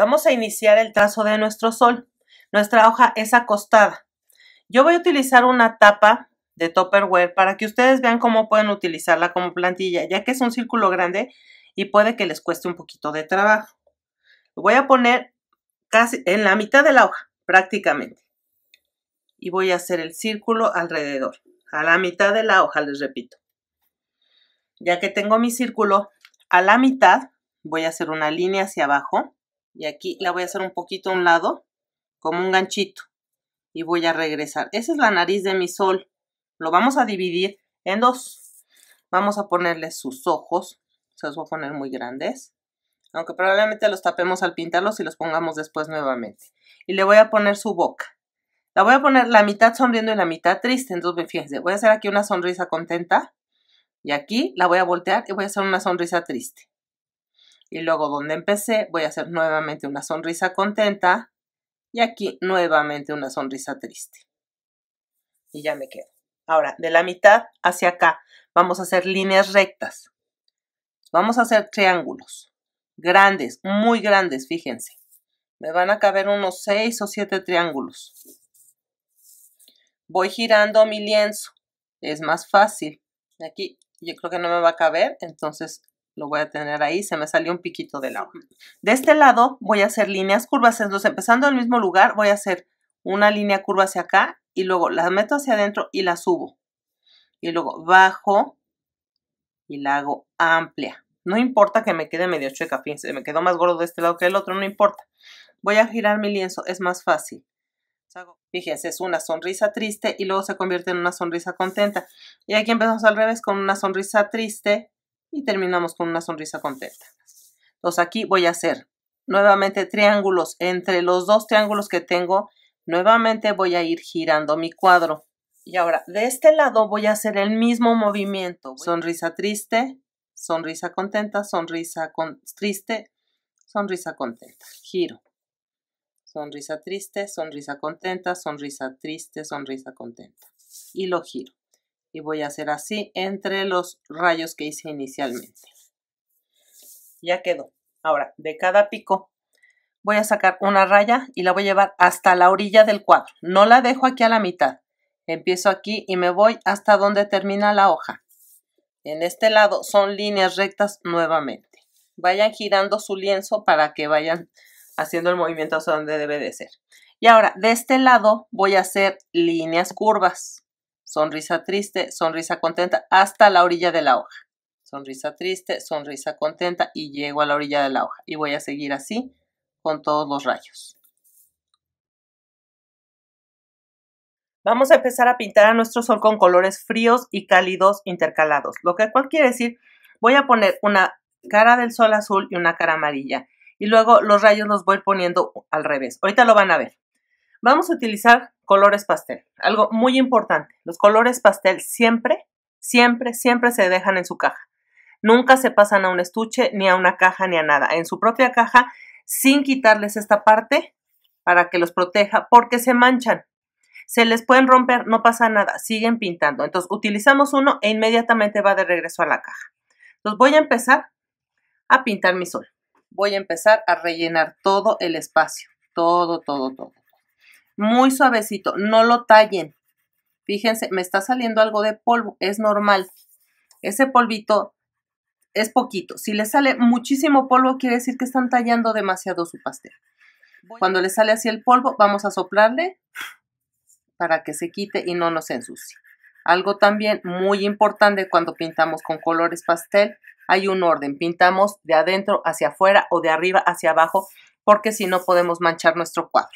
Vamos a iniciar el trazo de nuestro sol. Nuestra hoja es acostada. Yo voy a utilizar una tapa de Tupperware para que ustedes vean cómo pueden utilizarla como plantilla, ya que es un círculo grande y puede que les cueste un poquito de trabajo. voy a poner casi en la mitad de la hoja, prácticamente. Y voy a hacer el círculo alrededor, a la mitad de la hoja, les repito. Ya que tengo mi círculo a la mitad, voy a hacer una línea hacia abajo y aquí la voy a hacer un poquito a un lado, como un ganchito, y voy a regresar. Esa es la nariz de mi sol. Lo vamos a dividir en dos. Vamos a ponerle sus ojos, se los voy a poner muy grandes, aunque probablemente los tapemos al pintarlos y los pongamos después nuevamente. Y le voy a poner su boca. La voy a poner la mitad sonriendo y la mitad triste, entonces pues, fíjense, voy a hacer aquí una sonrisa contenta, y aquí la voy a voltear y voy a hacer una sonrisa triste y luego donde empecé voy a hacer nuevamente una sonrisa contenta y aquí nuevamente una sonrisa triste. Y ya me quedo. Ahora, de la mitad hacia acá vamos a hacer líneas rectas. Vamos a hacer triángulos grandes, muy grandes, fíjense. Me van a caber unos seis o siete triángulos. Voy girando mi lienzo. Es más fácil. Aquí yo creo que no me va a caber, entonces lo voy a tener ahí, se me salió un piquito de lado. De este lado voy a hacer líneas curvas, entonces empezando el mismo lugar voy a hacer una línea curva hacia acá y luego la meto hacia adentro y la subo. Y luego bajo y la hago amplia. No importa que me quede medio chueca, fíjense, me quedó más gordo de este lado que del otro, no importa. Voy a girar mi lienzo, es más fácil. Fíjense, es una sonrisa triste y luego se convierte en una sonrisa contenta. Y aquí empezamos al revés con una sonrisa triste, y terminamos con una sonrisa contenta. Entonces aquí voy a hacer nuevamente triángulos. Entre los dos triángulos que tengo, nuevamente voy a ir girando mi cuadro. Y ahora, de este lado voy a hacer el mismo movimiento. Sonrisa triste, sonrisa contenta, sonrisa con triste, sonrisa contenta. Giro. Sonrisa triste, sonrisa contenta, sonrisa triste, sonrisa contenta. Y lo giro y voy a hacer así entre los rayos que hice inicialmente. Ya quedó. Ahora, de cada pico voy a sacar una raya y la voy a llevar hasta la orilla del cuadro. No la dejo aquí a la mitad. Empiezo aquí y me voy hasta donde termina la hoja. En este lado son líneas rectas nuevamente. Vayan girando su lienzo para que vayan haciendo el movimiento hacia donde debe de ser. Y ahora, de este lado voy a hacer líneas curvas sonrisa triste, sonrisa contenta, hasta la orilla de la hoja. Sonrisa triste, sonrisa contenta y llego a la orilla de la hoja. Y voy a seguir así con todos los rayos. Vamos a empezar a pintar a nuestro sol con colores fríos y cálidos intercalados, lo que cual quiere decir, voy a poner una cara del sol azul y una cara amarilla. Y luego los rayos los voy poniendo al revés. Ahorita lo van a ver. Vamos a utilizar colores pastel, algo muy importante. Los colores pastel siempre, siempre, siempre se dejan en su caja. Nunca se pasan a un estuche, ni a una caja, ni a nada. En su propia caja, sin quitarles esta parte para que los proteja, porque se manchan. Se les pueden romper, no pasa nada, siguen pintando. Entonces utilizamos uno e inmediatamente va de regreso a la caja. Entonces voy a empezar a pintar mi sol. Voy a empezar a rellenar todo el espacio, todo, todo, todo muy suavecito, no lo tallen. Fíjense, me está saliendo algo de polvo, es normal. Ese polvito es poquito. Si le sale muchísimo polvo, quiere decir que están tallando demasiado su pastel. Cuando le sale así el polvo, vamos a soplarle para que se quite y no nos ensucie. Algo también muy importante cuando pintamos con colores pastel, hay un orden. Pintamos de adentro hacia afuera o de arriba hacia abajo, porque si no podemos manchar nuestro cuadro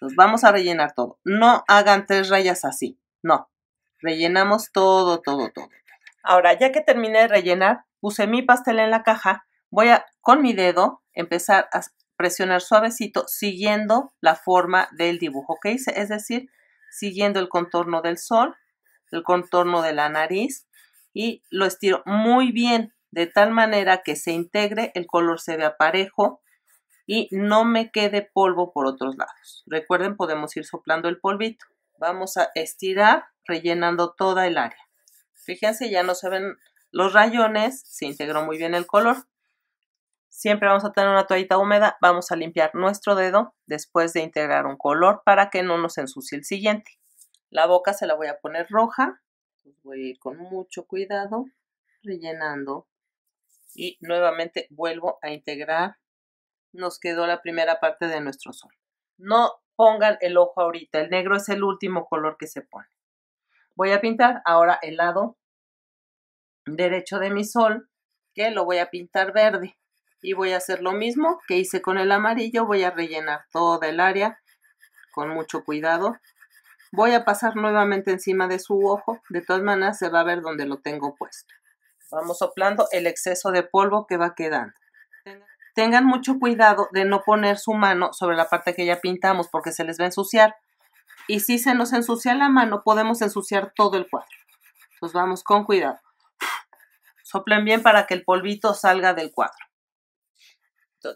vamos a rellenar todo. No hagan tres rayas así. No. Rellenamos todo, todo, todo. Ahora, ya que terminé de rellenar, puse mi pastel en la caja. Voy a, con mi dedo, empezar a presionar suavecito siguiendo la forma del dibujo que hice. Es decir, siguiendo el contorno del sol, el contorno de la nariz y lo estiro muy bien de tal manera que se integre, el color se vea parejo y no me quede polvo por otros lados. Recuerden, podemos ir soplando el polvito. Vamos a estirar rellenando toda el área. Fíjense, ya no se ven los rayones, se integró muy bien el color. Siempre vamos a tener una toallita húmeda, vamos a limpiar nuestro dedo después de integrar un color para que no nos ensucie el siguiente. La boca se la voy a poner roja, voy a ir con mucho cuidado rellenando y nuevamente vuelvo a integrar nos quedó la primera parte de nuestro sol. No pongan el ojo ahorita, el negro es el último color que se pone. Voy a pintar ahora el lado derecho de mi sol, que lo voy a pintar verde. Y voy a hacer lo mismo que hice con el amarillo, voy a rellenar todo el área con mucho cuidado. Voy a pasar nuevamente encima de su ojo, de todas maneras se va a ver donde lo tengo puesto. Vamos soplando el exceso de polvo que va quedando tengan mucho cuidado de no poner su mano sobre la parte que ya pintamos porque se les va a ensuciar. Y si se nos ensucia la mano, podemos ensuciar todo el cuadro. Entonces vamos con cuidado. Soplen bien para que el polvito salga del cuadro.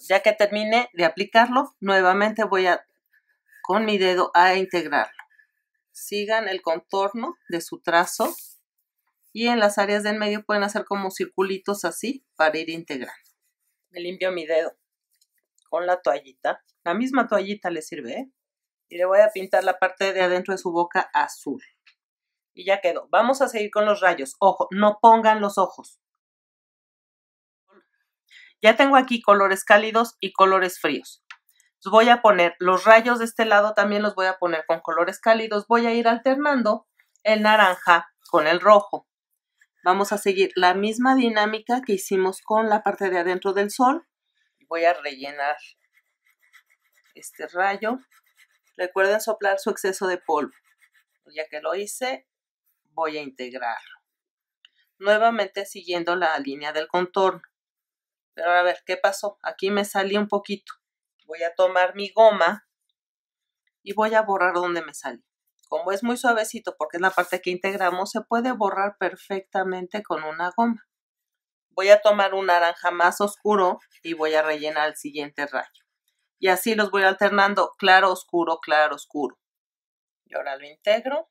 ya que termine de aplicarlo, nuevamente voy a con mi dedo a integrarlo. Sigan el contorno de su trazo y en las áreas del medio pueden hacer como circulitos así para ir integrando me limpio mi dedo con la toallita. La misma toallita le sirve, ¿eh? Y le voy a pintar la parte de adentro de su boca azul. Y ya quedó. Vamos a seguir con los rayos. Ojo, no pongan los ojos. Ya tengo aquí colores cálidos y colores fríos. voy a poner los rayos de este lado, también los voy a poner con colores cálidos. Voy a ir alternando el naranja con el rojo. Vamos a seguir la misma dinámica que hicimos con la parte de adentro del sol. Voy a rellenar este rayo. Recuerden soplar su exceso de polvo. Pues ya que lo hice, voy a integrarlo. Nuevamente siguiendo la línea del contorno. Pero a ver, ¿qué pasó? Aquí me salí un poquito. Voy a tomar mi goma y voy a borrar donde me salí como es muy suavecito, porque es la parte que integramos, se puede borrar perfectamente con una goma. Voy a tomar un naranja más oscuro y voy a rellenar el siguiente rayo. Y así los voy alternando claro, oscuro, claro, oscuro. Y ahora lo integro,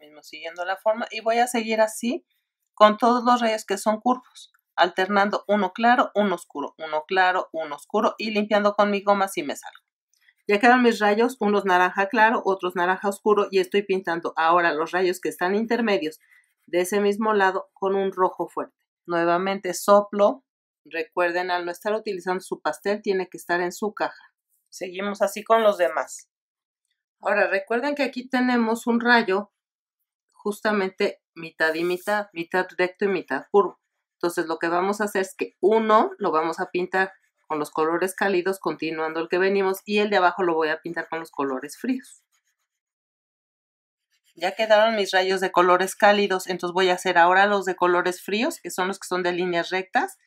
mismo siguiendo la forma, y voy a seguir así con todos los rayos que son curvos, alternando uno claro, uno oscuro, uno claro, uno oscuro, y limpiando con mi goma si me salgo. Ya quedan mis rayos, unos naranja claro, otros naranja oscuro y estoy pintando ahora los rayos que están intermedios de ese mismo lado con un rojo fuerte. Nuevamente soplo. Recuerden, al no estar utilizando su pastel, tiene que estar en su caja. Seguimos así con los demás. Ahora, recuerden que aquí tenemos un rayo justamente mitad y mitad, mitad recto y mitad curvo. Entonces, lo que vamos a hacer es que uno lo vamos a pintar con los colores cálidos, continuando el que venimos, y el de abajo lo voy a pintar con los colores fríos. Ya quedaron mis rayos de colores cálidos, entonces voy a hacer ahora los de colores fríos, que son los que son de líneas rectas,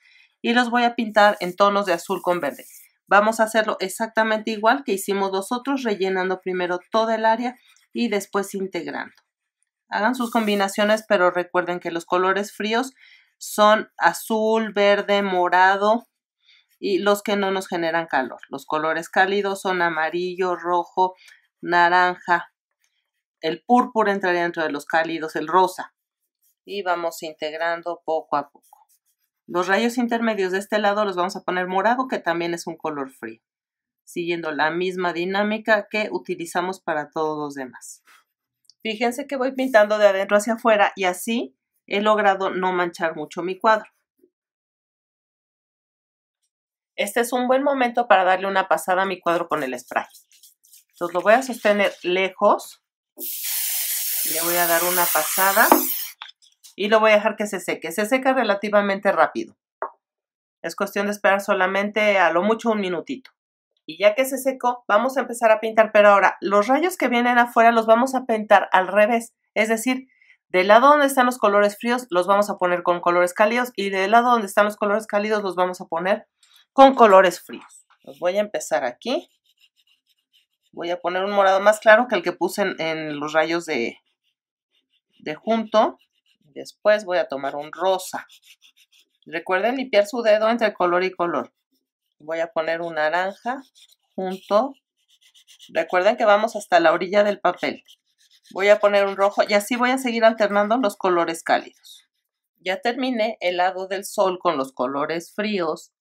y los voy a pintar en tonos de azul con verde. Vamos a hacerlo exactamente igual que hicimos nosotros, rellenando primero todo el área y después integrando. Hagan sus combinaciones, pero recuerden que los colores fríos son azul, verde, morado, y los que no nos generan calor. Los colores cálidos son amarillo, rojo, naranja. El púrpura entraría dentro de los cálidos, el rosa. Y vamos integrando poco a poco. Los rayos intermedios de este lado los vamos a poner morado, que también es un color frío, siguiendo la misma dinámica que utilizamos para todos los demás. Fíjense que voy pintando de adentro hacia afuera y así he logrado no manchar mucho mi cuadro. Este es un buen momento para darle una pasada a mi cuadro con el spray. Entonces lo voy a sostener lejos. Le voy a dar una pasada y lo voy a dejar que se seque. Se seca relativamente rápido. Es cuestión de esperar solamente a lo mucho un minutito. Y ya que se secó, vamos a empezar a pintar, pero ahora los rayos que vienen afuera los vamos a pintar al revés. Es decir, del lado donde están los colores fríos los vamos a poner con colores cálidos y del lado donde están los colores cálidos los vamos a poner con colores fríos. voy a empezar aquí. Voy a poner un morado más claro que el que puse en, los rayos de, de junto. Después voy a tomar un rosa. Recuerden limpiar su dedo entre color y color. Voy a poner un naranja junto. Recuerden que vamos hasta la orilla del papel. Voy a poner un rojo y así voy a seguir alternando los colores cálidos. Ya terminé el lado del sol con los colores fríos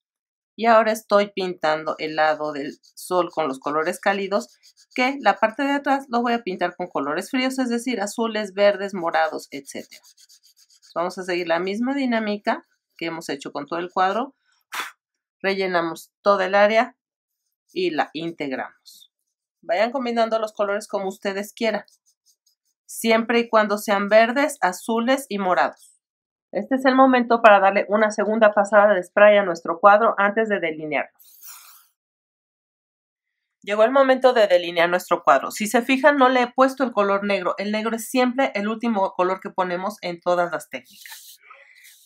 y ahora estoy pintando el lado del sol con los colores cálidos que la parte de atrás lo voy a pintar con colores fríos, es decir, azules, verdes, morados, etc. Vamos a seguir la misma dinámica que hemos hecho con todo el cuadro. Rellenamos todo el área y la integramos. Vayan combinando los colores como ustedes quieran, siempre y cuando sean verdes, azules y morados. Este es el momento para darle una segunda pasada de spray a nuestro cuadro antes de delinearlo. Llegó el momento de delinear nuestro cuadro. Si se fijan, no le he puesto el color negro. El negro es siempre el último color que ponemos en todas las técnicas.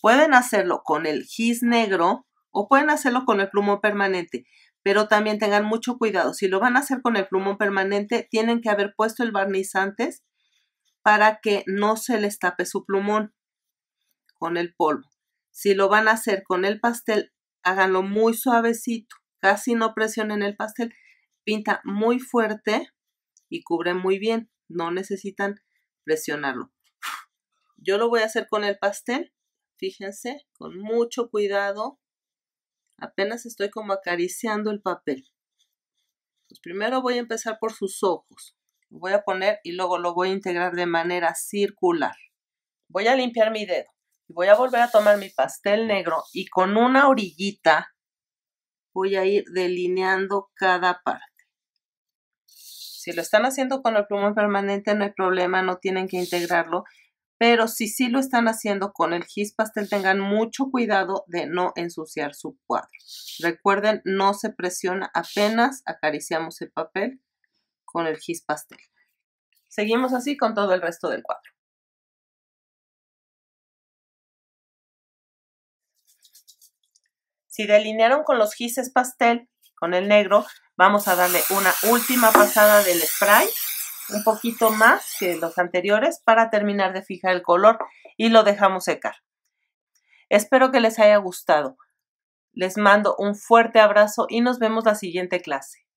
Pueden hacerlo con el gis negro o pueden hacerlo con el plumón permanente, pero también tengan mucho cuidado. Si lo van a hacer con el plumón permanente, tienen que haber puesto el barniz antes para que no se les tape su plumón con el polvo. Si lo van a hacer con el pastel, háganlo muy suavecito, casi no presionen el pastel, pinta muy fuerte y cubre muy bien, no necesitan presionarlo. Yo lo voy a hacer con el pastel, fíjense, con mucho cuidado. Apenas estoy como acariciando el papel. Pues primero voy a empezar por sus ojos. voy a poner y luego lo voy a integrar de manera circular. Voy a limpiar mi dedo voy a volver a tomar mi pastel negro y con una orillita voy a ir delineando cada parte. Si lo están haciendo con el plumón permanente no hay problema, no tienen que integrarlo. Pero si sí lo están haciendo con el gis pastel, tengan mucho cuidado de no ensuciar su cuadro. Recuerden, no se presiona, apenas acariciamos el papel con el gis pastel. Seguimos así con todo el resto del cuadro. Si delinearon con los gises pastel, con el negro, vamos a darle una última pasada del spray, un poquito más que los anteriores, para terminar de fijar el color y lo dejamos secar. Espero que les haya gustado. Les mando un fuerte abrazo y nos vemos la siguiente clase.